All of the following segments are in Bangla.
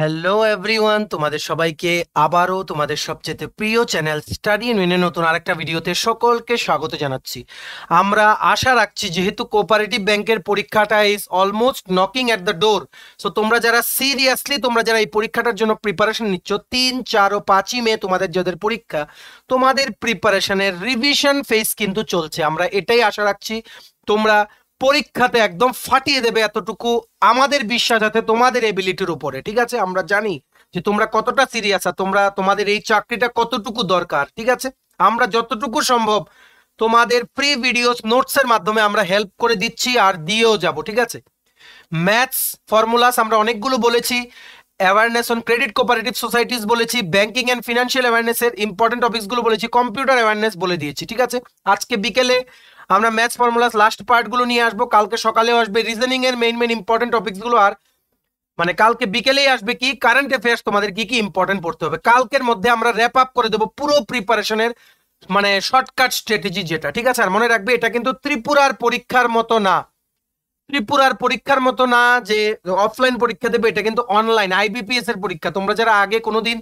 হ্যালো এভরিওয়ান তোমাদের সবাইকে আবারও তোমাদের সবচেয়ে প্রিয় চ্যানেল স্টাডি ইউনিয়নের নতুন আরেকটা ভিডিওতে সকলকে স্বাগত জানাচ্ছি আমরা আশা রাখছি যেহেতু কোঅপারেটিভ ব্যাংকের পরীক্ষাটা is almost knocking at the door so তোমরা যারা সিরিয়াসলি তোমরা যারা এই পরীক্ষাটার জন্য প্রিপারেশন নিচ্ছ তিন চার ও পাঁচই মে তোমাদের যাদের পরীক্ষা তোমাদের প্রিপারেশনের রিভিশন ফেজ কিন্তু চলছে আমরা এটাই আশা রাখছি তোমরা পরীক্ষাতে একদম ফাটিয়ে দেবে এতটুকু আমাদের বিশ্বাস আছে তোমাদের এবিলিটির উপরে ঠিক আছে আমরা জানি যে তোমরা কতটা সিরিয়াস আর তোমরা তোমাদের এই চাকরিটা কতটুকু দরকার ঠিক আছে আমরা যতটুকু সম্ভব তোমাদের প্রি ভিডিওস নোটসের মাধ্যমে আমরা হেল্প করে দিচ্ছি আর দিয়েও যাব ঠিক আছে ম্যাথস ফর্মুলাস আমরা অনেকগুলো বলেছি awareness on credit cooperative societies বলেছি ব্যাংকিং অ্যান্ড ফিনান্সিয়াল অ্যাওয়ারনেসের ইম্পর্টেন্ট টপিকসগুলো বলেছি কম্পিউটার অ্যাওয়ারনেস বলে দিয়েছি ঠিক আছে আজকে বিকেলে আমরা ম্যাথস ফর্মুলাস লাস্ট পার্টগুলো নিয়ে আসবো কালকে সকালেও আসবে রিজনিং এর মেইন মেইন ইম্পর্টেন্ট টপিকসগুলো আর মানে কালকে বিকেলেই আসবে কি কারেন্ট অ্যাফেয়ার্স তোমাদের কি কি ইম্পর্টেন্ট পড়তে হবে কালকের মধ্যে আমরা র্যাপ আপ করে দেবো পুরো প্রিপারেশনের মানে শর্টকাট স্ট্র্যাটেজি যেটা ঠিক আছে আর মনে রাখবে এটা কিন্তু ত্রিপুরার পরীক্ষার মতো না ত্রিপুরার পরীক্ষার মতো না যে অফলাইন পরীক্ষা দেবে এটা কিন্তু অনলাইন আইবিপিএস এর পরীক্ষা তোমরা যারা আগে কোনোদিন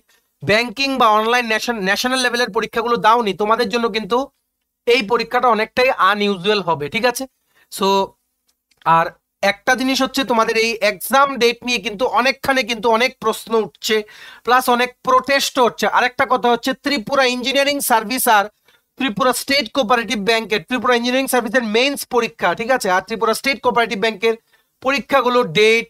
ব্যাংকিং বা অনলাইন ন্যাশনাল লেভেলের পরীক্ষাগুলো দাওনি তোমাদের জন্য কিন্তু এই পরীক্ষাটা অনেকটাই আনইউজুয়াল হবে ঠিক আছে সো আর একটা জিনিস হচ্ছে তোমাদের এই এক্সাম ডেট নিয়ে কিন্তু অনেকখানে কিন্তু অনেক প্রশ্ন উঠছে প্লাস অনেক প্রোটেস্ট হচ্ছে আরেকটা কথা হচ্ছে ত্রিপুরা ইঞ্জিনিয়ারিং সার্ভিস আর ত্রিপুরা স্টেট কোপারেটিভ ব্যাংকের ত্রিপুরা ইঞ্জিনিয়ারিং সার্ভিসের মেইনস পরীক্ষা ঠিক আছে আর ত্রিপুরা স্টেট কোপারেটিভ ব্যাংকের পরীক্ষাগুলো ডেট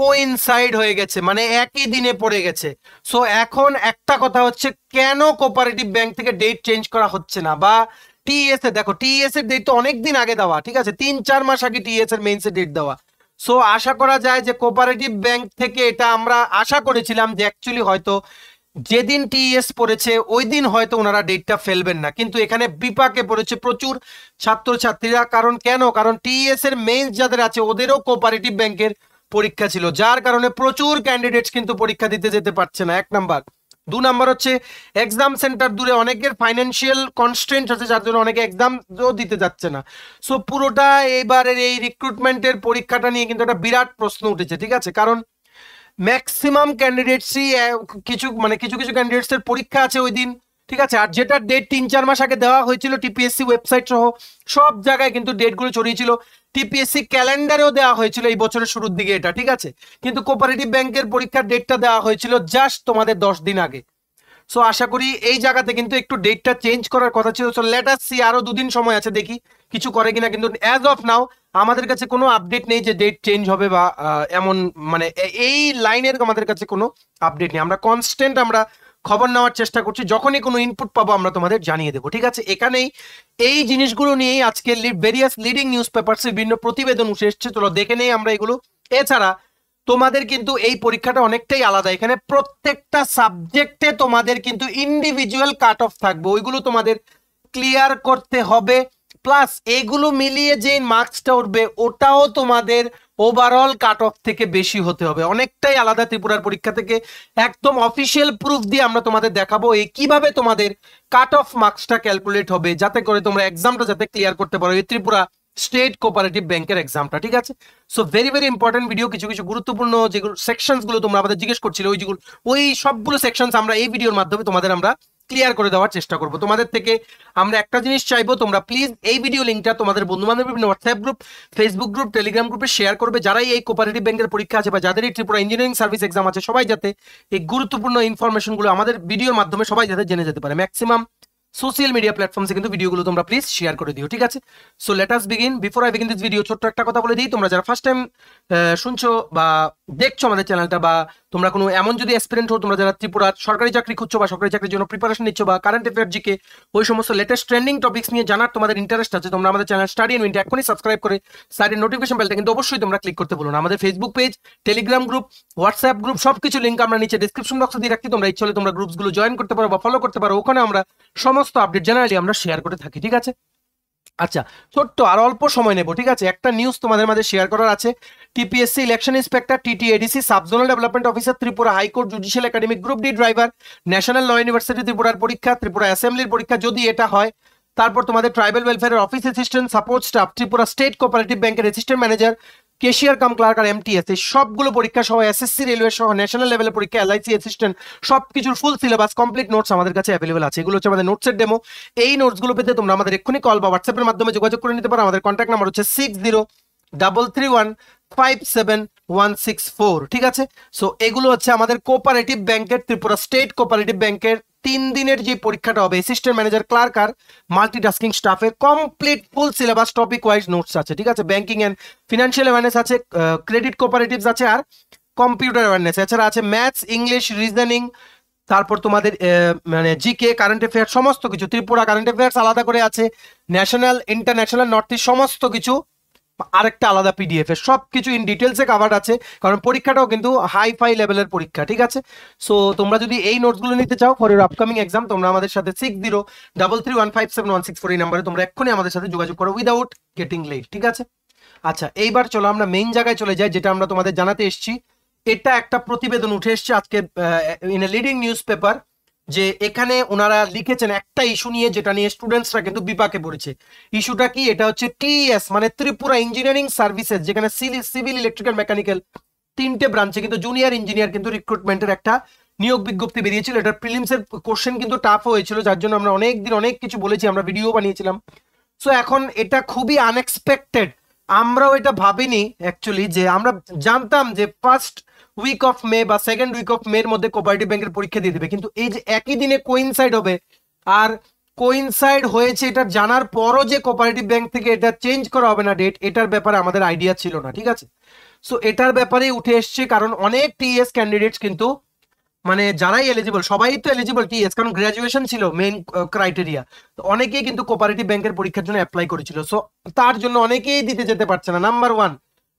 কোইনসাইড হয়ে গেছে মানে একই দিনে পড়ে গেছে সো এখন একটা কথা হচ্ছে কেন কোপারেটিভ ব্যাংক থেকে ডেট চেঞ্জ করা হচ্ছে না বা টিএস এ দেখো টিএস এর ডেট তো অনেক দিন আগে দেওয়া ঠিক আছে তিন চার মাস আগে টিএস এর মেইনস এর ডেট দেওয়া সো আশা করা যায় যে কোপারেটিভ ব্যাংক থেকে এটা আমরা আশা করেছিলাম যে অ্যাকচুয়ালি হয়তো যেদিন টিএস পড়েছে ওই দিন হয়তো ওনারা ডেটটা ফেলবেন না কিন্তু এখানে বিপাকে পড়েছে প্রচুর ছাত্রছাত্রীরা কারণ কেন কারণ টিএস এর মেইনস যাদের আছে ওদেরও কোপারেটিভ ব্যাংকের পরীক্ষা ছিল যার কারণে প্রচুর ক্যান্ডিডেটস কিন্তু পরীক্ষা দিতে যেতে পারছে না এক নাম্বার দু নম্বর হচ্ছে এক্সাম সেন্টার দূরে অনেকের ফাইন্যান্সিয়াল কনস্টেন্ট হচ্ছে যার জন্য অনেকে এক্সামও দিতে যাচ্ছে না সো পুরোটা এইবারের এই রিক্রুটমেন্টের পরীক্ষাটা নিয়ে কিন্তু একটা বিরাট প্রশ্ন উঠেছে ঠিক আছে কারণ ম্যাক্সিমাম ক্যান্ডিডেটসই কিছু মানে কিছু কিছু ক্যান্ডিডেটসের পরীক্ষা আছে ওই দিন ঠিক আছে আর যেটার ডেট তিন চার মাস আগে দেওয়া হয়েছিল টিপিএসসি ওয়েবসাইট সহ সব জায়গায় কিন্তু ডেটগুলো ছড়িয়েছিল টিপিএসসি ক্যালেন্ডারেও দেওয়া হয়েছিল এই বছরের শুরুর দিকে এটা ঠিক আছে কিন্তু কোপারেটিভ ব্যাংকের পরীক্ষার ডেটটা দেওয়া হয়েছিল জাস্ট তোমাদের দশ দিন আগে সো আশা করি এই জায়গাতে কিন্তু একটু ডেটটা চেঞ্জ করার কথা ছিল সো লেটার সি আরও দুদিন সময় আছে দেখি কিছু করে কিনা কিন্তু অ্যাজ অফ নাও আমাদের কাছে কোনো আপডেট নেই যে ডেট চেঞ্জ হবে বা এমন মানে এই লাইনের আমাদের কাছে কোনো আপডেট নেই আমরা কনস্ট্যান্ট আমরা খবর নেওয়ার চেষ্টা করছি যখনই কোনো ইনপুট পাবো আমরা তোমাদের জানিয়ে দেবো ঠিক আছে এখানেই এই জিনিসগুলো নিয়েই আজকে ভেরিয়াস লিডিং নিউজ পেপারসের বিভিন্ন প্রতিবেদন উঠে এসছে চলো দেখে নেই আমরা এগুলো এছাড়া তোমাদের কিন্তু এই পরীক্ষাটা অনেকটাই আলাদা এখানে প্রত্যেকটা সাবজেক্টে তোমাদের কিন্তু ইন্ডিভিজুয়াল কাট অফ থাকবে ওইগুলো তোমাদের ক্লিয়ার করতে হবে প্লাস এগুলো মিলিয়ে যে মার্কসটা উঠবে ওটাও তোমাদের ওভারঅল কাট অফ থেকে বেশি হতে হবে অনেকটাই আলাদা ত্রিপুরার পরীক্ষা থেকে একদম অফিসিয়াল প্রুফ দিয়ে আমরা তোমাদের দেখাবো এই কিভাবে তোমাদের কাট অফ মার্কসটা ক্যালকুলেট হবে যাতে করে তোমরা এক্সামটা যাতে ক্লিয়ার করতে পারো এই ত্রিপুরা স্টেট কোঅপারেটিভ ব্যাংকের এক্সামটা ঠিক আছে so very very important video কিছু কিছু গুরুত্বপূর্ণ যেগুলো সেকশনসগুলো তোমরা আমাদের জিজ্ঞেস করছিলে ওই যেগুলো ওই সবগুলো সেকশনস আমরা এই ভিডিওর মাধ্যমে তোমাদের আমরা ক্লিয়ার করে দেওয়ার চেষ্টা করব তোমাদের থেকে আমরা একটা জিনিস চাইবো তোমরা প্লিজ এই ভিডিও লিঙ্কটা তোমাদের বন্ধুবান্ধব বিভিন্ন WhatsApp group Facebook group Telegram গ্রুপে শেয়ার করবে যারাই এই কোপারেটিভ ব্যাংকের পরীক্ষা আছে বা যাদেরই ত্রিপুরা ইঞ্জিনিয়ারিং সার্ভিস এক্সাম আছে সবাই যাতে এই গুরুত্বপূর্ণ ইনফরমেশনগুলো আমাদের ভিডিওর মাধ্যমে সবাই যাতে জেনে যেতে পারে ম্যাক্সিমাম সোশ্যাল মিডিয়া প্ল্যাটফর্মসে কিন্তু ভিডিওগুলো তোমরা প্লিজ শেয়ার করে দিও ঠিক আছে so let us begin before I begin this video ছোট্ট একটা কথা বলে দিই তোমরা যারা ফার্স্ট টাইম শুনছো বা দেখছো আমাদের চ্যানেলটা বা তোমরা কোনো এমন যদি অ্যাসপিরেন্ট হো তোমরা যারা ত্রিপুরার সরকারি চাকরি খুঁজছো বা সরকারি চাকরির জন্য প্রিপারেশন নিচ্ছ বা কারেন্ট অ্যাফেয়ার জিকে ওই সমস্ত লেটেস্ট ট্রেন্ডিং টপিক্স নিয়ে জানার তোমাদের ইন্টারেস্ট আছে তোমরা আমাদের চ্যানেল স্টাডি ইন্ডিয়া এখনই সাবস্ক্রাইব করে সাইডের নোটিফিকেশন বেলটা কিন্তু অবশ্যই তোমরা ক্লিক করতে বলো না আমাদের Facebook page Telegram group WhatsApp group সব কিছু লিঙ্ক আমরা নিচে ডিসক্রিপশন বক্সে দিয়ে রাখছি তোমরা ইচ্ছে হলে তোমরা গ্রুপসগুলো জয়েন করতে পারো বা ফলো করতে পারো ওখানে আমরা সমস্ত সমস্ত আপডেট জেনারেলি আমরা শেয়ার করে থাকি ঠিক আছে আচ্ছা ছোট্ট আর অল্প সময় নেব ঠিক আছে একটা নিউজ তোমাদের মাঝে শেয়ার করার আছে TPSC election inspector TTADC subzonal development officer Tripura high court judicial academy group D driver national law university ত্রিপুরার পরীক্ষা ত্রিপুরা অ্যাসেম্বলির পরীক্ষা যদি এটা হয় তারপর তোমাদের ট্রাইবাল ওয়েলফেয়ারের office assistant support staff Tripura state cooperative ব্যাংকের assistant manager cashier cum clerk আর এমটি এই সবগুলো পরীক্ষা সহ এসএসসি রেলওয়ে সহ ন্যাশনাল লেভেলের পরীক্ষা এলআইসি অ্যাসিস্ট্যান্ট সব কিছুর ফুল সিলেবাস কমপ্লিট নোটস আমাদের কাছে অ্যাভেলেবেল আছে এগুলো হচ্ছে আমাদের নোটসের ডেমো এই নোটসগুলো পেতে তোমরা আমাদের এক্ষুনি কল বা হোয়াটসঅ্যাপের মাধ্যমে যোগাযোগ করে নিতে পারো আমাদের কন্ট্যাক্ট নাম্বার হচ্ছে six zero double three one five seven one six four ঠিক আছে সো এগুলো হচ্ছে আমাদের কোপারেটিভ ব্যাংকের ত্রিপুরা স্টেট কোপারেটিভ ব্যাংকের তিন দিনের যে পরীক্ষাটা হবে অ্যাসিস্ট্যান্ট ম্যানেজার ক্লার্ক আর মাল্টিটাস্কিং স্টাফের complete full syllabus topic wise notes আছে ঠিক আছে ব্যাঙ্কিং অ্যান্ড ফিনান্সিয়াল অ্যাওয়ারনেস আছে ক্রেডিট কোপারেটিভস আছে আর কম্পিউটার অ্যাওয়ারনেস এছাড়া আছে ম্যাথস ইংলিশ রিজনিং তারপর তোমাদের মানে জি কে কারেন্ট অ্যাফেয়ার্স সমস্ত কিছু ত্রিপুরা কারেন্ট অ্যাফেয়ার্স আলাদা করে আছে ন্যাশনাল ইন্টারন্যাশনাল নর্থ ইস্ট সমস্ত কিছু আরেকটা আলাদা পিডিএফ এর সব কিছু ইন ডিটেলসে কাভার আছে কারণ পরীক্ষাটাও কিন্তু হাই ফাই লেভেলের পরীক্ষা ঠিক আছে সো তোমরা যদি এই নোটসগুলো নিতে চাও ফর ইউর আপকামিং এক্সাম তোমরা আমাদের সাথে six zero double three one five seven one six four এই নাম্বারে তোমরা এক্ষুনি আমাদের সাথে যোগাযোগ করো উইদাউট গেটিং লেট ঠিক আছে আচ্ছা এইবার চলো আমরা মেইন জায়গায় চলে যাই যেটা আমরা তোমাদের জানাতে এসেছি এটা একটা প্রতিবেদন উঠে এসছে আজকে in a leading news paper যে এখানে ওনারা লিখেছেন একটা ইস্যু নিয়ে যেটা নিয়ে স্টুডেন্টসরা কিন্তু বিপাকে পড়েছে ইস্যুটা কি এটা হচ্ছে টিএস মানে ত্রিপুরা ইঞ্জিনিয়ারিং সার্ভিসেস যেখানে সিভিল ইলেকট্রিক্যাল মেকানিক্যাল তিনটে ব্রাঞ্চে কিন্তু জুনিয়র ইঞ্জিনিয়ার কিন্তু রিক্রুটমেন্টের একটা নিয়োগ বিজ্ঞপ্তি বেরিয়েছিল এটার প্রিলিমসের কোশ্চেন কিন্তু টাফ হয়েছিল যার জন্য আমরা অনেক দিন অনেক কিছু বলেছি আমরা ভিডিও বানিয়েছিলাম সো এখন এটা খুবই আনএক্সপেক্টেড আমরাও এটা ভাবিনি অ্যাকচুয়ালি যে আমরা জানতাম যে ফার্স্ট উইক অফ মে বা সেকেন্ড উইক অফ মে এর মধ্যে কোপারেটিভ ব্যাংকের পরীক্ষা দিয়ে দেবে কিন্তু এই যে একই দিনে কোইনসাইড হবে আর কোইনসাইড হয়েছে এটা জানার পরও যে কোপারেটিভ ব্যাংক থেকে এটা চেঞ্জ করা হবে না ডেট এটার ব্যাপারে আমাদের আইডিয়া ছিল না ঠিক আছে সো এটার ব্যাপারে উঠে এসছে কারণ অনেক টিএস ক্যান্ডিডেটস কিন্তু মানে যারাই এলিজিবল সবাই তো এলিজিবল টিএস কারণ গ্রাজুয়েশন ছিল মেইন ক্রাইটেরিয়া তো অনেকেই কিন্তু কোপারেটিভ ব্যাংকের পরীক্ষার জন্য অ্যাপ্লাই করেছিল সো তার জন্য অনেকেই দিতে যেতে পারছে না নাম্বার ওয়ান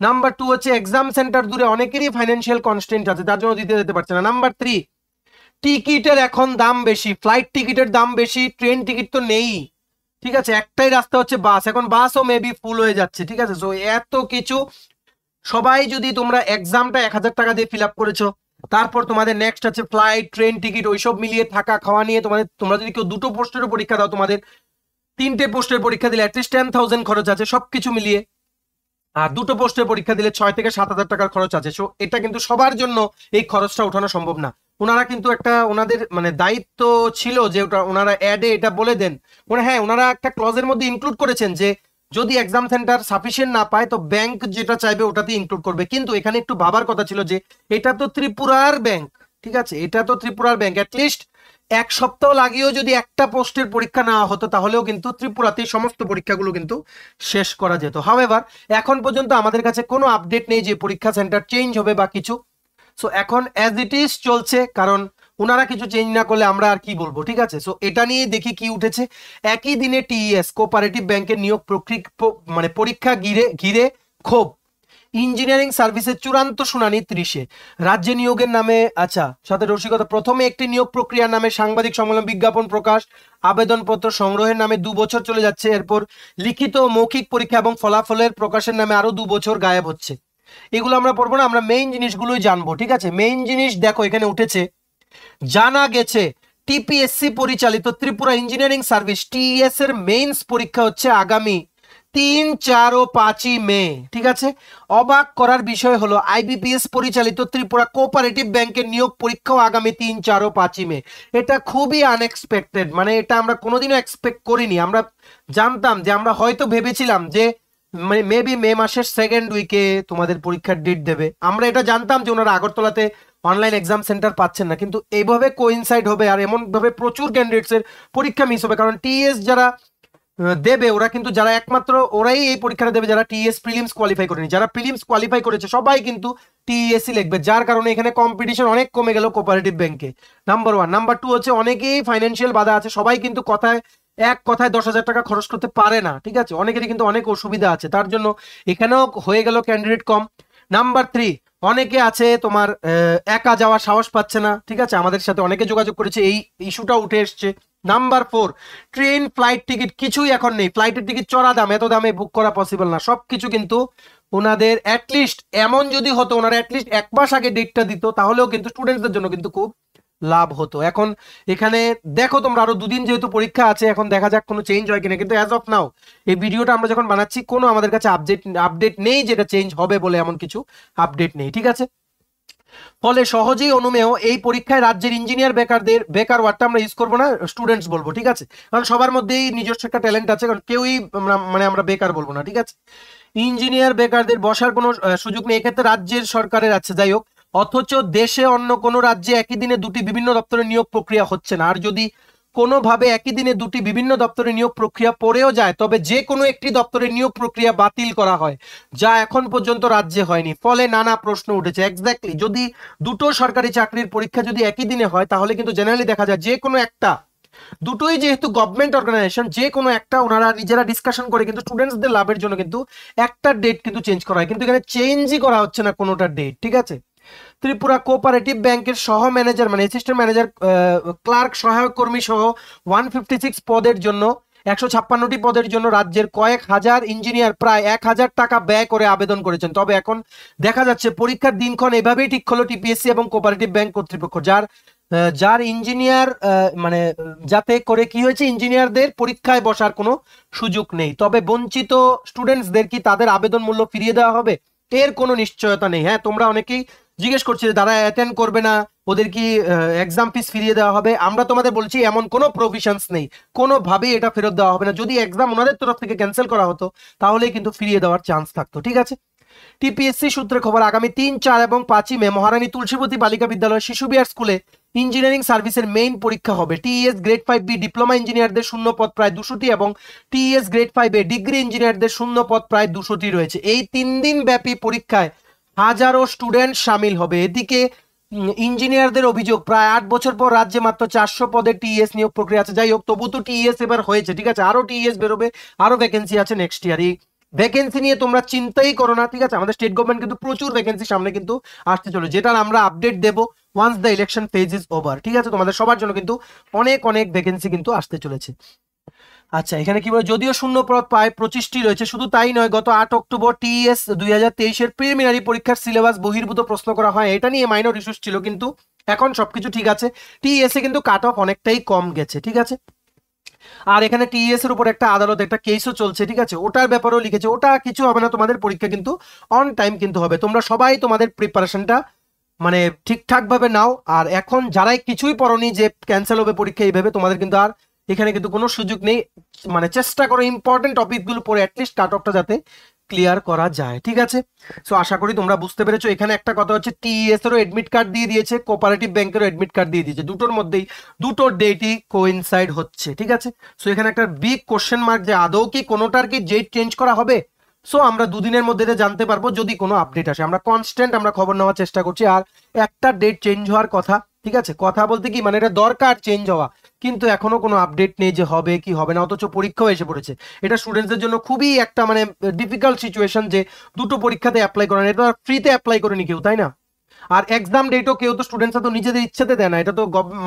নাম্বার টু হচ্ছে এক্সাম সেন্টার দূরে অনেকেরই ফাইন্যান্সিয়াল কনস্টেন্ট আছে তার জন্য দিতে যেতে পারছে না নাম্বার থ্রি টিকিটের এখন দাম বেশি ফ্লাইট টিকিটের দাম বেশি ট্রেন টিকিট তো নেই ঠিক আছে একটাই রাস্তা হচ্ছে বাস এখন বাসও মেবি ফুল হয়ে যাচ্ছে ঠিক আছে সো এত কিছু সবাই যদি তোমরা এক্সামটা এক হাজার টাকা দিয়ে ফিল আপ করেছো তারপর তোমাদের নেক্সট আছে ফ্লাইট ট্রেন টিকিট ওইসব মিলিয়ে থাকা খাওয়া নিয়ে তোমাদের তোমরা যদি কেউ দুটো পোস্টেরও পরীক্ষা দাও তোমাদের তিনটে পোস্টের পরীক্ষা দিলে অ্যাটলিস্ট টেন থাউজেন্ড খরচ আছে সব কিছু মিলিয়ে আর দুটো পোস্টের পরীক্ষা দিলে ছয় থেকে সাত হাজার টাকার খরচ আছে সো এটা কিন্তু সবার জন্য এই খরচটা ওঠানো সম্ভব না ওনারা কিন্তু একটা ওনাদের মানে দায়িত্ব ছিল যে ওটা ওনারা অ্যাডে এটা বলে দেন ওনারা হ্যাঁ ওনারা একটা ক্লজের মধ্যে ইনক্লুড করেছেন যে যদি এক্সাম সেন্টার সাফিসিয়েন্ট না পায় তো ব্যাংক যেটা চাইবে ওটাতে ইনক্লুড করবে কিন্তু এখানে একটু ভাবার কথা ছিল যে এটা তো ত্রিপুরার ব্যাংক ঠিক আছে এটা তো ত্রিপুরার ব্যাংক অ্যাটলিস্ট এক সপ্তাহ লাগিয়েও যদি একটা পোস্টের পরীক্ষা নেওয়া হতো তাহলেও কিন্তু ত্রিপুরাতে সমস্ত পরীক্ষাগুলো কিন্তু শেষ করা যেত হাওয়েভার এখন পর্যন্ত আমাদের কাছে কোনো আপডেট নেই যে পরীক্ষা সেন্টার চেঞ্জ হবে বা কিছু সো এখন অ্যাজ ইট ইজ চলছে কারণ ওনারা কিছু চেঞ্জ না করলে আমরা আর কি বলবো ঠিক আছে সো এটা নিয়ে দেখি কি উঠেছে একই দিনে টিইএস কোপারেটিভ ব্যাংকের নিয়োগ মানে পরীক্ষা ঘিরে ঘিরে ক্ষোভ ইঞ্জিনিয়ারিং সার্ভিসের চূড়ান্ত শুনানি ত্রিশে রাজ্যে নিয়োগের নামে আচ্ছা সাথে রসিকতা প্রথমে একটি নিয়োগ প্রক্রিয়ার নামে সাংবাদিক সম্মেলন বিজ্ঞাপন প্রকাশ আবেদনপত্র সংগ্রহের নামে দু বছর চলে যাচ্ছে এরপর লিখিত মৌখিক পরীক্ষা এবং ফলাফলের প্রকাশের নামে আরও দু বছর গায়েব হচ্ছে এগুলো আমরা পড়বো না আমরা মেইন জিনিসগুলোই জানবো ঠিক আছে মেইন জিনিস দেখো এখানে উঠেছে জানা গেছে টিপিএসসি পরিচালিত ত্রিপুরা ইঞ্জিনিয়ারিং সার্ভিস টিএস এর মেইনস পরীক্ষা হচ্ছে আগামী তিন চার ও পাঁচই মে ঠিক আছে অবাক করার বিষয় হলো আইবিপিএস পরিচালিত ত্রিপুরা কোঅপারেটিভ ব্যাংকের নিয়োগ পরীক্ষাও আগামী তিন চার ও পাঁচই মে এটা খুবই আনএক্সপেক্টেড মানে এটা আমরা কোনোদিনও এক্সপেক্ট করিনি আমরা জানতাম যে আমরা হয়তো ভেবেছিলাম যে মানে মেবি মে মাসের সেকেন্ড উইকে তোমাদের পরীক্ষার ডেট দেবে আমরা এটা জানতাম যে ওনারা আগরতলাতে অনলাইন এক্সাম সেন্টার পাচ্ছেন না কিন্তু এইভাবে কোইনসাইড হবে আর এমনভাবে প্রচুর ক্যান্ডিডেটসের পরীক্ষা মিস হবে কারণ টিএস যারা দেবে ওরা কিন্তু যারা একমাত্র ওরাই এই পরীক্ষাটা দেবে যারা টিএস প্রিলিমস কোয়ালিফাই করেনি যারা প্রিলিমস কোয়ালিফাই করেছে সবাই কিন্তু টিএসি লিখবে যার কারণে এখানে কম্পিটিশন অনেক কমে গেল কোপারেটিভ ব্যাংকে নাম্বার ওয়ান নাম্বার টু হচ্ছে অনেকেই ফাইন্যান্সিয়াল বাধা আছে সবাই কিন্তু কথায় এক কথায় দশ হাজার টাকা খরচ করতে পারে না ঠিক আছে অনেকেরই কিন্তু অনেক অসুবিধা আছে তার জন্য এখানেও হয়ে গেল ক্যান্ডিডেট কম নাম্বার থ্রি অনেকে আছে তোমার একা যাওয়ার সাহস পাচ্ছে না ঠিক আছে আমাদের সাথে অনেকে যোগাযোগ করেছে এই ইস্যুটা উঠে এসছে number four train flight ticket কিছুই এখন নেই ফ্লাইটের টিকিট চড়া দাম এত দামে বুক করা পসিবল না সব কিছু কিন্তু ওনাদের অ্যাটলিস্ট এমন যদি হতো ওনারা অ্যাটলিস্ট এক মাস আগে ডেটটা দিত তাহলেও কিন্তু স্টুডেন্টদের জন্য কিন্তু খুব লাভ হতো এখন এখানে দেখো তোমরা আরো দুদিন যেহেতু পরীক্ষা আছে এখন দেখা যাক কোনো চেঞ্জ হয় কিনা কিন্তু অ্যাজ অফ নাও এই ভিডিওটা আমরা যখন বানাচ্ছি কোনো আমাদের কাছে আপডেট আপডেট নেই যেটা চেঞ্জ হবে বলে এমন কিছু আপডেট নেই ঠিক আছে ফলে সহজেই অনুমেয় এই পরীক্ষায় রাজ্যের ইঞ্জিনিয়ার বেকারদের বেকার ওয়ার্ডটা আমরা ইউজ করবো না স্টুডেন্টস বলবো ঠিক আছে কারণ সবার মধ্যেই নিজস্ব একটা ট্যালেন্ট আছে কারণ কেউই মানে আমরা বেকার বলবো না ঠিক আছে ইঞ্জিনিয়ার বেকারদের বসার কোনো সুযোগ নেই এক্ষেত্রে রাজ্যের সরকারের আছে আচ্ছা, যাই হোক অথচ দেশে অন্য কোনো রাজ্যে একই দিনে দুটি বিভিন্ন দপ্তরে নিয়োগ প্রক্রিয়া হচ্ছে না আর যদি কোনোভাবে একই দিনে দুটি বিভিন্ন দপ্তরে নিয়োগ প্রক্রিয়া পড়েও যায় তবে যে কোনো একটি দপ্তরে নিয়োগ প্রক্রিয়া বাতিল করা হয় যা এখন পর্যন্ত রাজ্যে হয়নি ফলে নানা প্রশ্ন উঠেছে এক্স্যাক্টলি যদি দুটো সরকারি চাকরির পরীক্ষা যদি একই দিনে হয় তাহলে কিন্তু জেনারেলি দেখা যায় যে কোনো একটা দুটোই যেহেতু গভর্নমেন্ট অর্গানাইজেশন যে কোনো একটা ওনারা নিজেরা ডিসকাশন করে কিন্তু স্টুডেন্টসদের লাভের জন্য কিন্তু একটা ডেট কিন্তু চেঞ্জ করা হয় কিন্তু এখানে চেঞ্জই করা হচ্ছে না কোনোটা ডেট ঠিক আছে ত্রিপুরা কোঅপারেটিভ ব্যাংকের সহ ম্যানেজার মানে অ্যাসিস্ট্যান্ট ম্যানেজার ক্লার্ক সহায়ক কর্মী সহ ওয়ান পদের জন্য একশো ছাপ্পান্নটি পদের জন্য রাজ্যের কয়েক হাজার ইঞ্জিনিয়ার প্রায় এক হাজার টাকা ব্যয় করে আবেদন করেছেন তবে এখন দেখা যাচ্ছে পরীক্ষার দিনক্ষণ এভাবেই ঠিক হলো টিপিএসসি এবং কোপারেটিভ ব্যাংক কর্তৃপক্ষ যার যার ইঞ্জিনিয়ার মানে যাতে করে কি হয়েছে ইঞ্জিনিয়ারদের পরীক্ষায় বসার কোনো সুযোগ নেই তবে বঞ্চিত স্টুডেন্টসদের কি তাদের আবেদন মূল্য ফিরিয়ে দেওয়া হবে এর কোনো নিশ্চয়তা নেই হ্যাঁ তোমরা অনেকেই জিজ্ঞেস করছে তারা অ্যাটেন্ড করবে না ওদের কি এক্সাম ফিস ফিরিয়ে দেওয়া হবে আমরা তোমাদের বলছি এমন কোনো প্রভিশনস নেই কোনোভাবেই এটা ফেরত দেওয়া হবে না যদি এক্সাম ওনাদের তরফ থেকে ক্যান্সেল করা হতো তাহলেই কিন্তু ফিরিয়ে দেওয়ার চান্স থাকতো ঠিক আছে টিপিএসসি সূত্রে খবর আগামী তিন চার এবং পাঁচই মে মহারানী তুলসীপতি বালিকা বিদ্যালয় শিশু বিহার স্কুলে ইঞ্জিনিয়ারিং সার্ভিসের মেইন পরীক্ষা হবে TS grade five B diploma ইঞ্জিনিয়ারদের শূন্য পদ প্রায় দুশোটি এবং TS grade five A degree ইঞ্জিনিয়ারদের শূন্য পদ প্রায় দুশোটি রয়েছে এই তিন দিন ব্যাপী পরীক্ষায় হাজারো স্টুডেন্ট সামিল হবে এদিকে ইঞ্জিনিয়ারদের অভিযোগ প্রায় আট বছর পর রাজ্যে মাত্র চারশো পদে টিএস নিয়োগ প্রক্রিয়া আছে যাই হোক তবু তো টিএস এবার হয়েছে ঠিক আছে আরো টিএস বেরোবে আরও ভ্যাকেন্সি আছে নেক্সট ইয়ার এই ভ্যাকেন্সি নিয়ে তোমরা চিন্তাই করো না ঠিক আছে আমাদের স্টেট গভর্নমেন্ট কিন্তু প্রচুর ভ্যাকেন্সি সামনে কিন্তু আসতে চলে যেটার আমরা আপডেট দেবো once the election phase is over ঠিক আছে তোমাদের সবার জন্য কিন্তু অনেক অনেক ভ্যাকেন্সি কিন্তু আসতে চলেছে আচ্ছা এখানে কি বলে যদিও শূন্য পায় প্রায় পঁচিশটি রয়েছে শুধু তাই নয় গত আট অক্টোবর টিএস দুই হাজার তেইশের প্রিলিমিনারি পরীক্ষার সিলেবাস বহির্ভূত প্রশ্ন করা হয় এটা নিয়ে মাইনর ইস্যুস ছিল কিন্তু এখন সবকিছু ঠিক আছে এ কিন্তু কাট অফ অনেকটাই কম গেছে ঠিক আছে আর এখানে টিএস এর উপর একটা আদালত একটা কেসও চলছে ঠিক আছে ওটার ব্যাপারেও লিখেছে ওটা কিছু হবে না তোমাদের পরীক্ষা কিন্তু অন টাইম কিন্তু হবে তোমরা সবাই তোমাদের প্রিপারেশনটা মানে ঠিকঠাকভাবে নাও আর এখন যারাই কিছুই পড়নি যে ক্যান্সেল হবে পরীক্ষা এইভাবে তোমাদের কিন্তু আর এখানে কিন্তু কোনো সুযোগ নেই মানে চেষ্টা করো ইম্পর্টেন্ট টপিকগুলো পরে অ্যাটলিস্ট কাট অফটা যাতে ক্লিয়ার করা যায় ঠিক আছে সো আশা করি তোমরা বুঝতে পেরেছো এখানে একটা কথা হচ্ছে টিএসেরও এডমিট কার্ড দিয়ে দিয়েছে কোপারেটিভ ব্যাংকেরও এডমিট কার্ড দিয়ে দিয়েছে দুটোর মধ্যেই দুটো ডেটই কোইনসাইড হচ্ছে ঠিক আছে সো এখানে একটা বিগ কোশ্চেন মার্ক যে আদৌ কি কোনোটার কি ডেট চেঞ্জ করা হবে সো আমরা দুদিনের মধ্যে জানতে পারবো যদি কোনো আপডেট আসে আমরা কনস্ট্যান্ট আমরা খবর নেওয়ার চেষ্টা করছি আর একটা ডেট চেঞ্জ হওয়ার কথা ঠিক আছে কথা বলতে কি মানে এটা দরকার চেঞ্জ হওয়া কিন্তু এখনো কোনো আপডেট নেই যে হবে কি হবে না অথচ পরীক্ষাও এসে পড়েছে এটা স্টুডেন্টসদের জন্য খুবই একটা মানে ডিফিকাল্ট সিচুয়েশন যে দুটো পরীক্ষাতে অ্যাপ্লাই করেন এটা ফ্রিতে অ্যাপ্লাই করেনি কেউ তাই না আর এক্সাম ডেটও কেউ তো স্টুডেন্টসরা তো নিজেদের ইচ্ছাতে দেয় না এটা তো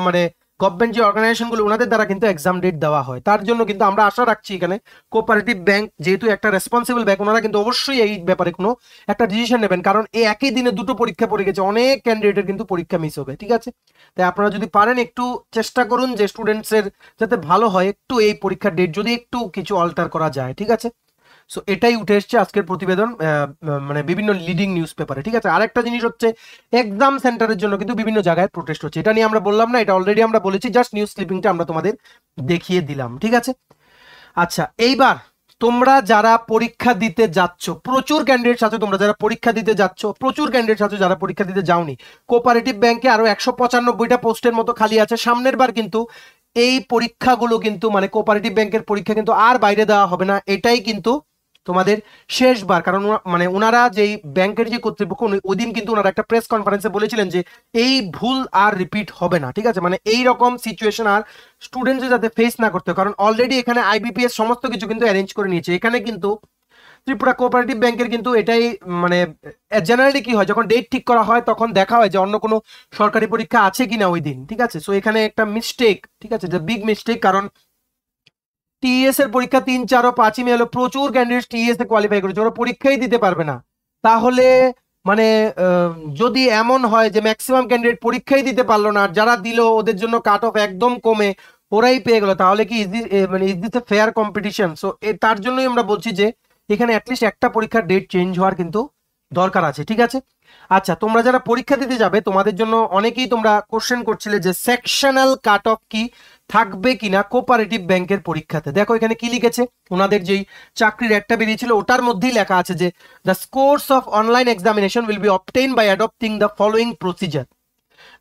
মানে গভর্নমেন্ট যে অর্গানাইজেশনগুলো ওনাদের দ্বারা কিন্তু এক্সাম ডেট দেওয়া হয় তার জন্য কিন্তু আমরা আশা রাখছি এখানে কোঅপারেটিভ ব্যাংক যেহেতু একটা রেসপন্সিবল ব্যাংক ওনারা কিন্তু অবশ্যই এই ব্যাপারে কোনো একটা ডিসিশন নেবেন কারণ এই একই দিনে দুটো পরীক্ষা পড়ে গেছে অনেক ক্যান্ডিডেটের কিন্তু পরীক্ষা মিস হবে ঠিক আছে তাই আপনারা যদি পারেন একটু চেষ্টা করুন যে স্টুডেন্টসের যাতে ভালো হয় একটু এই পরীক্ষার ডেট যদি একটু কিছু অল্টার করা যায় ঠিক আছে সো এটাই উঠে এসছে আজকের প্রতিবেদন মানে বিভিন্ন লিডিং নিউজ পেপারে ঠিক আছে আরেকটা জিনিস হচ্ছে এক্সাম সেন্টারের জন্য কিন্তু বিভিন্ন জায়গায় প্রোটেস্ট হচ্ছে এটা নিয়ে আমরা বললাম না এটা অলরেডি আমরা বলেছি জাস্ট নিউজ ক্লিপিংটা আমরা তোমাদের দেখিয়ে দিলাম ঠিক আছে আচ্ছা এইবার তোমরা যারা পরীক্ষা দিতে যাচ্ছ প্রচুর ক্যান্ডিডেট সাথে তোমরা যারা পরীক্ষা দিতে যাচ্ছ প্রচুর ক্যান্ডিডেট সাথে যারা পরীক্ষা দিতে যাওনি কোপারেটিভ ব্যাংকে আরও একশো পঁচানব্বইটা পোস্টের মতো খালি আছে সামনের বার কিন্তু এই পরীক্ষাগুলো কিন্তু মানে কোপারেটিভ ব্যাংকের পরীক্ষা কিন্তু আর বাইরে দেওয়া হবে না এটাই কিন্তু তোমাদের শেষবার কারণ মানে ওনারা যেই ব্যাংকের যে কর্তৃপক্ষ ওই দিন কিন্তু ওনারা একটা প্রেস কনফারেন্সে বলেছিলেন যে এই ভুল আর রিপিট হবে না ঠিক আছে মানে এই রকম সিচুয়েশন আর স্টুডেন্টরা যাতে ফেস না করতে কারণ অলরেডি এখানে আইবিপিএস সমস্ত কিছু কিন্তু অ্যারেঞ্জ করে নিয়েছে এখানে কিন্তু ত্রিপুরা কোঅপারেটিভ ব্যাংকের কিন্তু এটাই মানে জেনারেলি কি হয় যখন ডেট ঠিক করা হয় তখন দেখা হয় যে অন্য কোনো সরকারি পরীক্ষা আছে কিনা ওই দিন ঠিক আছে সো এখানে একটা মিস্টেক ঠিক আছে যে বিগ মিস্টেক কারণ টিএস এর পরীক্ষা তিন চার ও পাঁচই মে হলো প্রচুর ক্যান্ডিডেট টিএস এ কোয়ালিফাই করেছে ওরা পরীক্ষাই দিতে পারবে না তাহলে মানে যদি এমন হয় যে ম্যাক্সিমাম ক্যান্ডিডেট পরীক্ষাই দিতে পারলো না আর যারা দিল ওদের জন্য কাট অফ একদম কমে ওরাই পেয়ে গেল তাহলে কি মানে is this a fair competition so তার জন্যই আমরা বলছি যে এখানে অ্যাটলিস্ট একটা পরীক্ষার ডেট চেঞ্জ হওয়ার কিন্তু দরকার আছে ঠিক আছে আচ্ছা তোমরা যারা পরীক্ষা দিতে যাবে তোমাদের জন্য অনেকেই তোমরা কোশ্চেন করছিলে যে সেকশনাল কাট অফ কি থাকবে কিনা কোপারেটিভ ব্যাংকের পরীক্ষাতে দেখো এখানে কি লিখেছে ওনাদের যেই চাকরির একটা বেরিয়েছিল ওটার মধ্যেই লেখা আছে যে the scores of online examination will be obtain by adopting the following procedure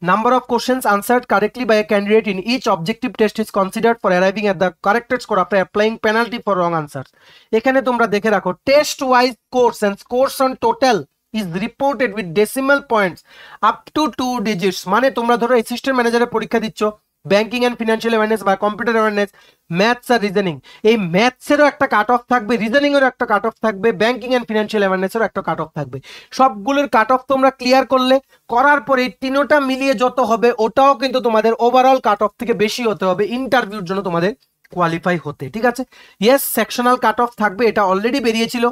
number of questions answered correctly by a candidate in each objective test is considered for arriving at the corrected score after applying penalty for wrong answers এখানে তোমরা দেখে রাখো test wise scores and scores on total is reported with decimal points up to two digits মানে তোমরা ধরো অ্যাসিস্ট্যান্ট ম্যানেজারের পরীক্ষা দিচ্ছ ব্যাংকিং অ্যান্ড ফিনান্সিয়াল অ্যাওয়ারনেস বা কম্পিউটার অ্যাওয়ারনেস ম্যাথস আর রিজনিং এই ম্যাথসেরও একটা কাট অফ থাকবে রিজনিংয়েরও একটা কাট অফ থাকবে ব্যাংকিং অ্যান্ড ফিনান্সিয়াল অ্যাওয়ারনেসেরও একটা কাট অফ থাকবে সবগুলোর কাট অফ তোমরা ক্লিয়ার করলে করার পরে তিনোটা মিলিয়ে যত হবে ওটাও কিন্তু তোমাদের ওভারঅল কাট অফ থেকে বেশি হতে হবে ইন্টারভিউর জন্য তোমাদের কোয়ালিফাই হতে ঠিক আছে ইয়েস সেকশনাল কাট অফ থাকবে এটা অলরেডি বেরিয়েছিল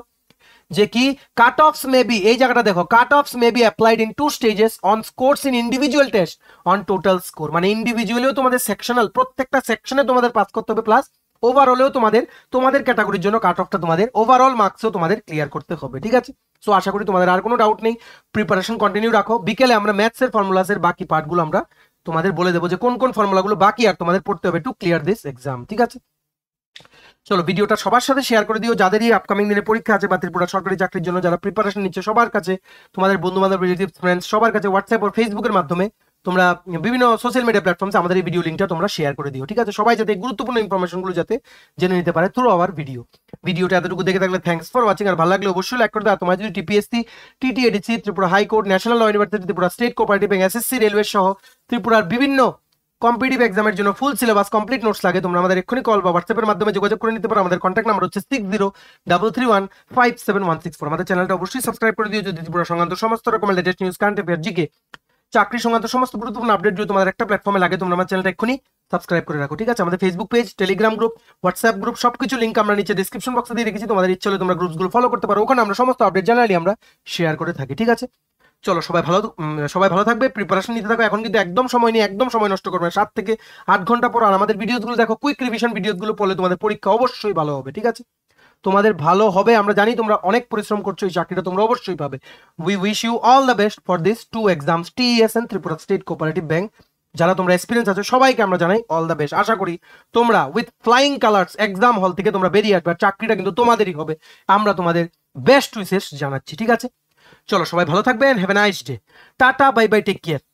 যে কি কাট অফস মে বি এই জায়গাটা দেখো cut offs may be applied in two stages on scores in individual test on total score মানে ইন্ডিভিজুয়ালিও তোমাদের সেকশনাল প্রত্যেকটা সেকশনে তোমাদের পাস করতে হবে প্লাস ওভারঅলেও তোমাদের তোমাদের ক্যাটাগরির জন্য কাট অফটা তোমাদের ওভারঅল মার্কসও তোমাদের ক্লিয়ার করতে হবে ঠিক আছে সো আশা করি তোমাদের আর কোনো ডাউট নেই প্রিপারেশন কন্টিনিউ রাখো বিকেলে আমরা ম্যাথসের ফর্মুলাসের বাকি পার্টগুলো আমরা তোমাদের বলে দেবো যে কোন কোন ফর্মুলাগুলো বাকি আর তোমাদের পড়তে হবে টু ক্লিয়ার দিস এক্সাম ঠিক আছে চলো ভিডিওটা সবার সাথে শেয়ার করে দিও যাদেরই আপকামিং দিনে পরীক্ষা আছে বা ত্রিপুরা সরকারি চাকরির জন্য যারা প্রিপারেশন নিচ্ছে সবার কাছে তোমাদের বন্ধু বান্ধব রিলেটিভ ফ্রেন্ডস সবার কাছে হোয়াটসঅ্যাপ ও ফেসবুকের মাধ্যমে তোমরা বিভিন্ন সোশ্যাল মিডিয়া প্ল্যাটফর্মসে আমাদের এই ভিডিও লিঙ্কটা তোমরা শেয়ার করে দিও ঠিক আছে সবাই যাতে গুরুত্বপূর্ণ ইনফরমেশনগুলো যাতে জেনে নিতে পারে থ্রু আওয়ার ভিডিও ভিডিওটা এতটুকু দেখে থাকলে থ্যাংকস ফর ওয়াচিং আর ভালো লাগলে অবশ্যই লাইক করে দাও তোমার যদি TPSC TTADC Tripura high court national law university Tripura state cooperative bank SSC railway সহ ত্রিপুরার বিভিন্ন কম্পিটিভ এক্সামের জন্য ফুল সিলেবাস কমপ্লিট নোটস লাগে তোমরা আমাদের এক্ষুনি কল বা হোয়াটসঅ্যাপের মাধ্যমে যোগাযোগ করে নিতে পারো আমাদের কন্ট্যাক্ট নাম্বার হচ্ছে six zero double three one five seven one six four আমাদের চ্যানেলটা অবশ্যই সাবস্ক্রাইব করে দিও যদি ত্রিপুরা সংক্রান্ত সমস্ত রকমের latest news current affair GK চাকরি সংক্রান্ত সমস্ত গুরুত্বপূর্ণ আপডেট যদি তোমাদের একটা প্ল্যাটফর্মে লাগে তোমরা আমার চ্যানেলটা এক্ষুনি সাবস্ক্রাইব করে রাখো ঠিক আছে আমাদের Facebook page Telegram group WhatsApp group সব কিছু লিঙ্ক আমরা নিচে ডিসক্রিপশন বক্সে দিয়ে রেখেছি তোমাদের ইচ্ছে হলে তোমরা গ্রুপগুলো ফলো করতে পারো ওখানে আমরা সমস্ত আপডেট জানালি আমরা শেয়ার করে থাকি ঠিক আছে চলো সবাই ভালো সবাই ভালো থাকবে প্রিপারেশন নিতে থাকো এখন কিন্তু একদম সময় নিয়ে একদম সময় নষ্ট করবে সাত থেকে আট ঘন্টা পর আর আমাদের ভিডিওসগুলো দেখো কুইক রিভিশন ভিডিওসগুলো পড়লে তোমাদের পরীক্ষা অবশ্যই ভালো হবে ঠিক আছে তোমাদের ভালো হবে আমরা জানি তোমরা অনেক পরিশ্রম করছো এই চাকরিটা তোমরা অবশ্যই পাবে we wish you all the best for this two exams TS and Tripura state cooperative bank যারা তোমরা এক্সপিরিয়েন্স আছো সবাইকে আমরা জানাই অল দ্য বেস্ট আশা করি তোমরা উইথ ফ্লাইং কালার্স এক্সাম হল থেকে তোমরা বেরিয়ে আসবে চাকরিটা কিন্তু তোমাদেরই হবে আমরা তোমাদের বেস্ট উইশেস জানাচ্ছি ঠিক আছে চলো সবাই ভালো থাকবেন have a nice day tata bye bye take care